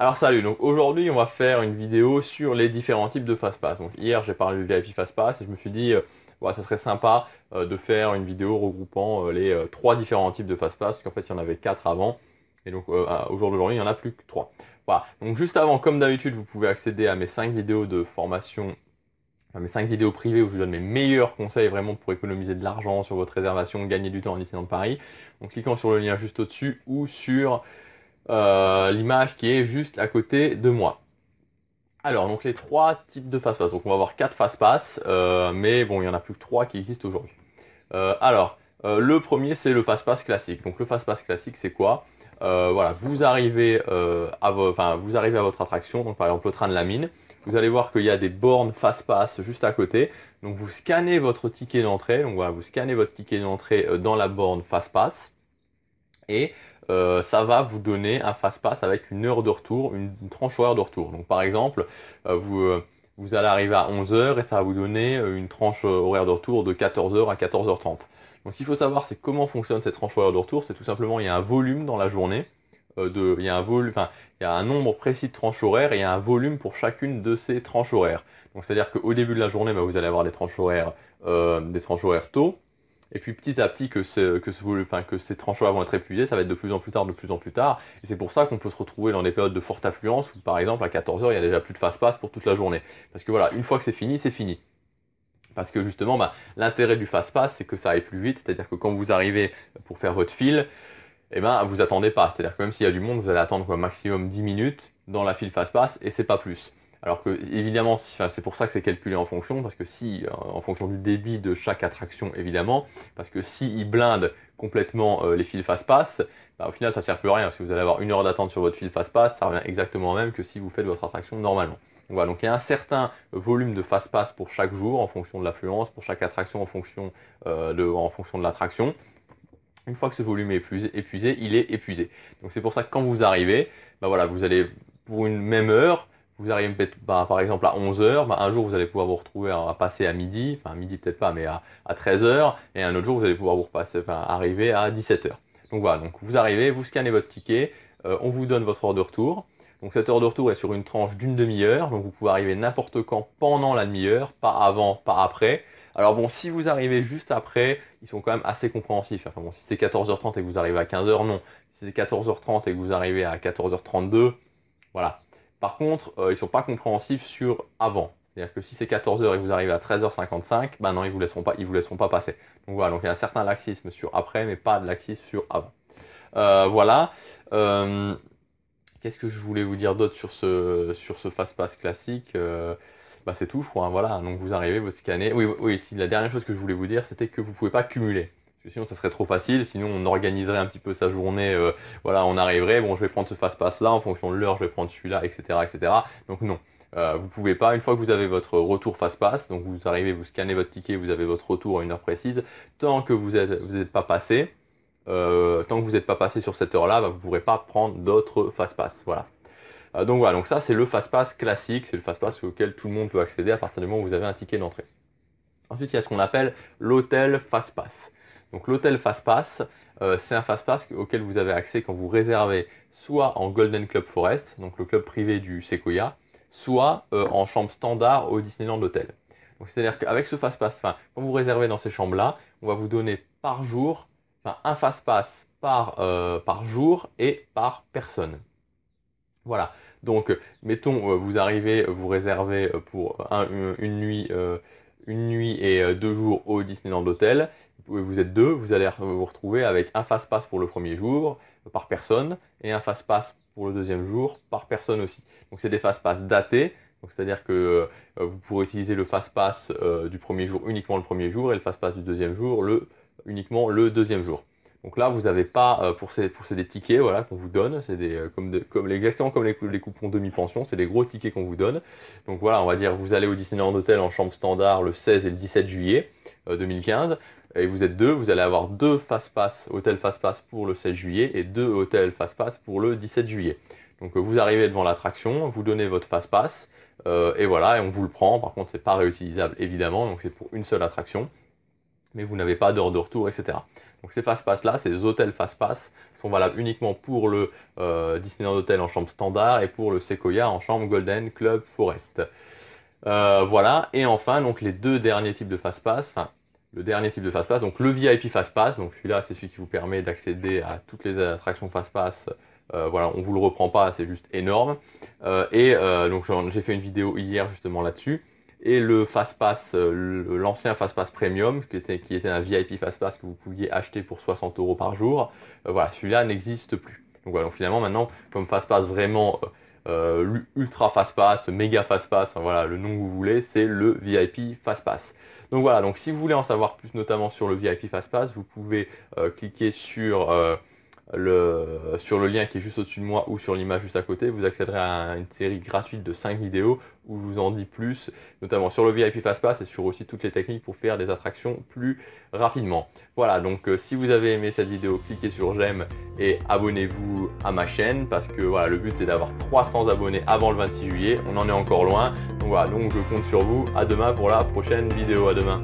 Alors salut, donc aujourd'hui on va faire une vidéo sur les différents types de fast-pass. Donc hier j'ai parlé du VIP Fastpass et je me suis dit, voilà euh, ça serait sympa euh, de faire une vidéo regroupant euh, les trois différents types de Fastpass. pass parce qu'en fait il y en avait quatre avant, et donc au jour d'aujourd'hui il n'y en a plus que trois. Voilà, donc juste avant, comme d'habitude, vous pouvez accéder à mes cinq vidéos de formation, à mes cinq vidéos privées où je vous donne mes meilleurs conseils vraiment pour économiser de l'argent sur votre réservation, gagner du temps en de Paris, en cliquant sur le lien juste au-dessus ou sur... Euh, l'image qui est juste à côté de moi. Alors, donc les trois types de face pass Donc on va avoir quatre face pass euh, mais bon, il n'y en a plus que trois qui existent aujourd'hui. Euh, alors, le premier, c'est le face pass classique. Donc le face pass classique, c'est quoi voilà, vous arrivez, à votre attraction, donc par exemple le train de la mine, vous allez voir qu'il y a des bornes face pass juste à côté, donc vous scannez votre ticket d'entrée, donc voilà, vous scannez votre ticket d'entrée dans la borne face pass et euh, ça va vous donner un fast-pass avec une heure de retour, une, tranche horaire de retour. Donc par exemple, euh, euh, vous, allez arriver à 11h et ça va vous donner une tranche horaire de retour de 14h à 14h30. Donc ce qu'il faut savoir, c'est comment fonctionne cette tranche horaire de retour. C'est tout simplement, il y a un volume dans la journée, il, y a un nombre précis de tranches horaires et il y a un volume pour chacune de ces tranches horaires. Donc c'est-à-dire qu'au début de la journée, bah, vous allez avoir des tranches horaires, des tranches horaires tôt et puis petit à petit que, ces tranches vont être épuisées, ça va être de plus en plus tard, de plus en plus tard. Et c'est pour ça qu'on peut se retrouver dans des périodes de forte affluence où par exemple à 14h il n'y a déjà plus de fast-pass pour toute la journée. Parce que voilà, une fois que c'est fini, c'est fini. Parce que justement, ben, l'intérêt du fast-pass, c'est que ça aille plus vite. C'est-à-dire que quand vous arrivez pour faire votre fil, eh ben, vous attendez pas. C'est-à-dire que même s'il y a du monde, vous allez attendre un maximum 10 minutes dans la file fast-pass et c'est pas plus. Alors que évidemment, c'est pour ça que c'est calculé en fonction, parce que si, euh, en fonction du débit de chaque attraction, évidemment, parce que si ils blindent complètement euh, les fils face-passe, bah, au final ça ne sert plus à rien. parce que vous allez avoir une heure d'attente sur votre fil face-passe, ça revient exactement au même que si vous faites votre attraction normalement. donc il y a un certain volume de face-passe pour chaque jour en fonction de l'affluence, pour chaque attraction en fonction, euh, de, de l'attraction. Une fois que ce volume est épuisé, il est épuisé. Donc c'est pour ça que quand vous arrivez, bah vous allez pour une même heure, vous arrivez bah, par exemple à 11h, bah, un jour vous allez pouvoir vous retrouver à, passer à midi, enfin midi peut-être pas, mais à, 13h, et un autre jour vous allez pouvoir vous repasser, enfin, arriver à 17h. Donc voilà, donc vous arrivez, vous scannez votre ticket, euh, on vous donne votre heure de retour. Donc cette heure de retour est sur une tranche d'une demi-heure, donc vous pouvez arriver n'importe quand pendant la demi-heure, pas avant, pas après. Alors bon, si vous arrivez juste après, ils sont quand même assez compréhensifs. Enfin bon, si c'est 14h30 et que vous arrivez à 15h, non. Si c'est 14h30 et que vous arrivez à 14h32, voilà, par contre, ils euh, ils sont pas compréhensifs sur avant. C'est-à-dire que si c'est 14h et que vous arrivez à 13h55, ben bah non, ils vous pas, ils vous laisseront pas passer. Donc voilà, il y a un certain laxisme sur après, mais pas de laxisme sur avant. Euh, voilà. Euh, qu'est-ce que je voulais vous dire d'autre sur ce sur ce fast pass classique bah c'est tout, je crois. Hein, voilà. Donc vous arrivez, vous scannez. Oui, oui. Si la dernière chose que je voulais vous dire, c'était que vous pouvez pas cumuler sinon ça serait trop facile, sinon on organiserait un petit peu sa journée, euh, voilà, on arriverait, bon je vais prendre ce fast-pass là, en fonction de l'heure je vais prendre celui-là, etc., etc. Donc non, euh, vous ne pouvez pas, une fois que vous avez votre retour face pass donc vous arrivez, vous scannez votre ticket, vous avez votre retour à une heure précise, tant que vous n'êtes pas passé, euh, tant que vous n'êtes pas passé sur cette heure-là, bah, vous ne pourrez pas prendre d'autres fast-pass, voilà. donc voilà, donc ça c'est le fast-pass classique, c'est le fast-pass auquel tout le monde peut accéder à partir du moment où vous avez un ticket d'entrée. Ensuite, il y a ce qu'on appelle l'hôtel fast-pass. Donc l'hôtel Fastpass, euh, c'est un Fastpass Pass auquel vous avez accès quand vous réservez soit en Golden Club Forest, donc le club privé du Sequoia, soit euh, en chambre standard au Disneyland Hotel. c'est-à-dire qu'avec ce Fastpass, quand vous réservez dans ces chambres-là, on va vous donner par jour, un Fastpass euh, par, jour et par personne. Voilà. Donc, mettons, vous arrivez, vous réservez pour une, nuit, une nuit et deux jours au Disneyland Hotel vous êtes deux, vous allez vous retrouver avec un fast-pass pour le premier jour par personne et un fast-pass pour le deuxième jour par personne aussi. Donc c'est des fast-pass datés, c'est-à-dire que euh, vous pourrez utiliser le fast-pass euh, du premier jour uniquement le premier jour et le fast-pass du deuxième jour le, uniquement le deuxième jour. Donc là, vous n'avez pas, euh, pour, ces, pour ces des tickets voilà, qu'on vous donne, c'est des, comme, comme exactement comme les, coupons demi-pension, c'est des gros tickets qu'on vous donne. Donc voilà, on va dire, vous allez au Disneyland Hotel en chambre standard le 16 et le 17 juillet 2015 et vous êtes deux, vous allez avoir deux fast-pass, hôtel fast-pass pour le 16 juillet et deux hôtels fast-pass pour le 17 juillet. Donc euh, vous arrivez devant l'attraction, vous donnez votre fast-pass, euh, et voilà, et on vous le prend. Par contre, c'est pas réutilisable évidemment, donc c'est pour une seule attraction, mais vous n'avez pas d'heure de retour, etc. Donc ces fast-pass là, ces hôtels fast-pass sont valables uniquement pour le euh, Disneyland Hotel en chambre standard et pour le Sequoia en chambre Golden Club Forest. voilà, et enfin donc les deux derniers types de fast-pass, enfin le dernier type de Fast Pass, donc le VIP Fast Pass. Donc celui-là, c'est celui qui vous permet d'accéder à toutes les attractions Fast Pass. Euh, voilà, on vous le reprend pas, c'est juste énorme. Euh, et euh, donc j'ai fait une vidéo hier justement là-dessus. Et le Fast Pass, l'ancien Fast Pass Premium, qui était, un VIP Fast Pass que vous pouviez acheter pour 60 euros par jour, voilà, celui-là n'existe plus. Donc, voilà, finalement maintenant, comme Fast Pass vraiment euh, ultra fast pass, méga fast pass, voilà le nom que vous voulez, c'est le VIP fast pass. Donc voilà, donc si vous voulez en savoir plus notamment sur le VIP fast pass, vous pouvez euh, cliquer sur euh, sur le lien qui est juste au-dessus de moi ou sur l'image juste à côté, vous accéderez à une série gratuite de 5 vidéos où je vous en dis plus, notamment sur le VIP Fastpass et sur aussi toutes les techniques pour faire des attractions plus rapidement. Voilà, donc euh, si vous avez aimé cette vidéo, cliquez sur j'aime et abonnez-vous à ma chaîne parce que voilà, le but c'est d'avoir 300 abonnés avant le 26 juillet, on en est encore loin. Donc voilà, donc je compte sur vous. À demain pour la prochaine vidéo, à demain.